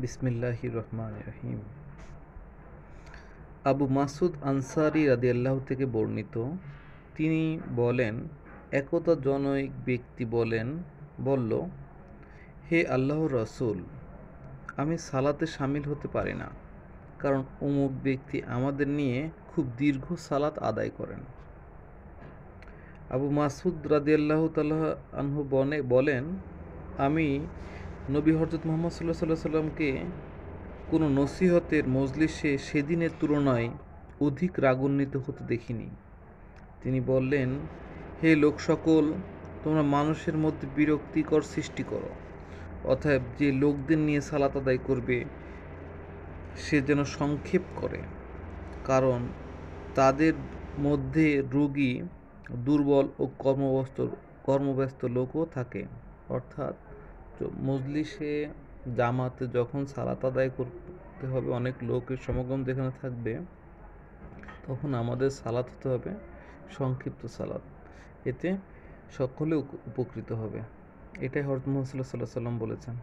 বিসমিল্লাহি রহমান রহিম আবু মাসুদ আনসারি রাদিয়াল্লাহ থেকে বর্ণিত তিনি বলেন একতা জনৈক ব্যক্তি বলেন বলল হে আল্লাহ রসুল আমি সালাতে সামিল হতে পারি না কারণ অমুক ব্যক্তি আমাদের নিয়ে খুব দীর্ঘ সালাত আদায় করেন আবু মাসুদ রাদিয়াল্লাহ তাল্লাহ আনহু বনে বলেন আমি নবী হরজত মোহাম্মদ সাল্লাহ সাল্লাহ সাল্লামকে কোনো নসিহতের মজলিসে সেদিনের তুলনায় অধিক রাগান্বিত হতে দেখিনি তিনি বললেন হে লোক সকল তোমরা মানুষের মধ্যে বিরক্তিকর সৃষ্টি করো অথব যে লোকদের নিয়ে সালাত আদায় করবে সে যেন সংক্ষেপ করে কারণ তাদের মধ্যে রোগী দুর্বল ও কর্মব্যস্ত কর্মব্যস্ত লোকও থাকে অর্থাৎ মজলিসে জামাতে যখন সালাত আদায় করতে হবে অনেক লোকের সমাগম যেখানে থাকবে তখন আমাদের সালাত হতে হবে সংক্ষিপ্ত সালাত এতে সকলে উপকৃত হবে এটাই হরত মোহাম্মদ সাল্লাহ সাল্লাম বলেছেন